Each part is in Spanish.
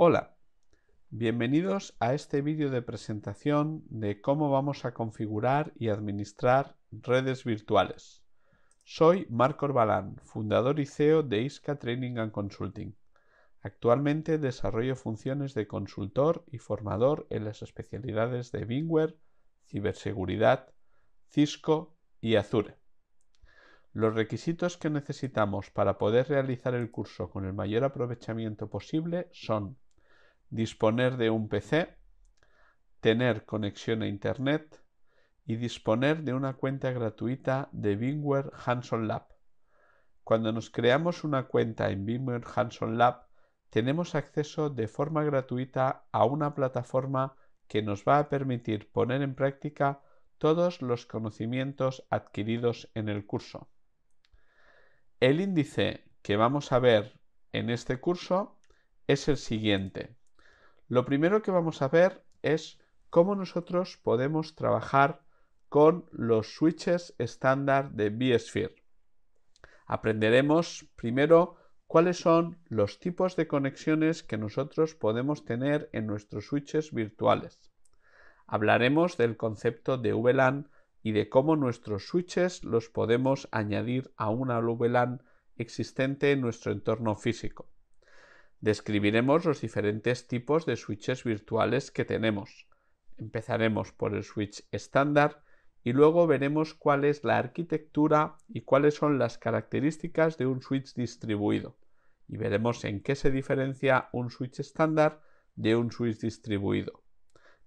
Hola, bienvenidos a este vídeo de presentación de cómo vamos a configurar y administrar redes virtuales. Soy Marco Orbalán, fundador y CEO de ISCA Training and Consulting. Actualmente desarrollo funciones de consultor y formador en las especialidades de Bingware, ciberseguridad, Cisco y Azure. Los requisitos que necesitamos para poder realizar el curso con el mayor aprovechamiento posible son disponer de un PC, tener conexión a Internet y disponer de una cuenta gratuita de VMware Hanson Lab. Cuando nos creamos una cuenta en VMware Hanson Lab, tenemos acceso de forma gratuita a una plataforma que nos va a permitir poner en práctica todos los conocimientos adquiridos en el curso. El índice que vamos a ver en este curso es el siguiente. Lo primero que vamos a ver es cómo nosotros podemos trabajar con los switches estándar de vSphere. Aprenderemos primero cuáles son los tipos de conexiones que nosotros podemos tener en nuestros switches virtuales. Hablaremos del concepto de VLAN y de cómo nuestros switches los podemos añadir a una VLAN existente en nuestro entorno físico. Describiremos los diferentes tipos de switches virtuales que tenemos. Empezaremos por el switch estándar y luego veremos cuál es la arquitectura y cuáles son las características de un switch distribuido. Y veremos en qué se diferencia un switch estándar de un switch distribuido.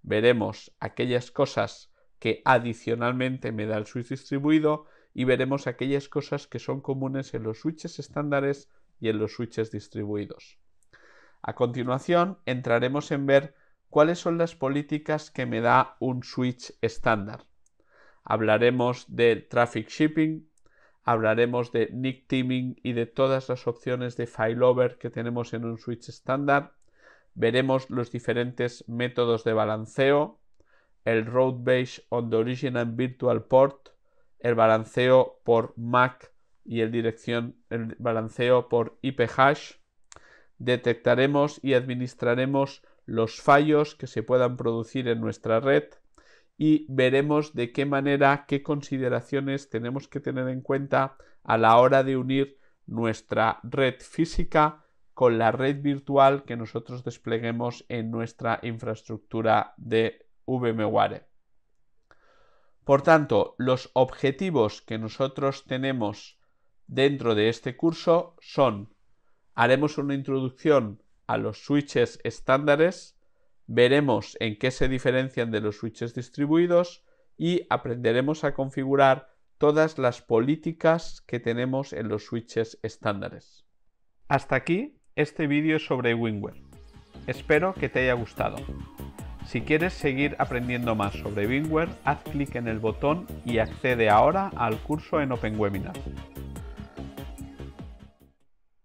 Veremos aquellas cosas que adicionalmente me da el switch distribuido y veremos aquellas cosas que son comunes en los switches estándares y en los switches distribuidos. A continuación entraremos en ver cuáles son las políticas que me da un switch estándar. Hablaremos de traffic shipping, hablaremos de nick teaming y de todas las opciones de File Over que tenemos en un switch estándar. Veremos los diferentes métodos de balanceo, el road Base on the Original virtual port, el balanceo por MAC y el, el balanceo por IP hash detectaremos y administraremos los fallos que se puedan producir en nuestra red y veremos de qué manera, qué consideraciones tenemos que tener en cuenta a la hora de unir nuestra red física con la red virtual que nosotros despleguemos en nuestra infraestructura de VMware. Por tanto, los objetivos que nosotros tenemos dentro de este curso son haremos una introducción a los switches estándares, veremos en qué se diferencian de los switches distribuidos y aprenderemos a configurar todas las políticas que tenemos en los switches estándares. Hasta aquí este vídeo sobre WinWare. Espero que te haya gustado. Si quieres seguir aprendiendo más sobre WinWare, haz clic en el botón y accede ahora al curso en OpenWebinar.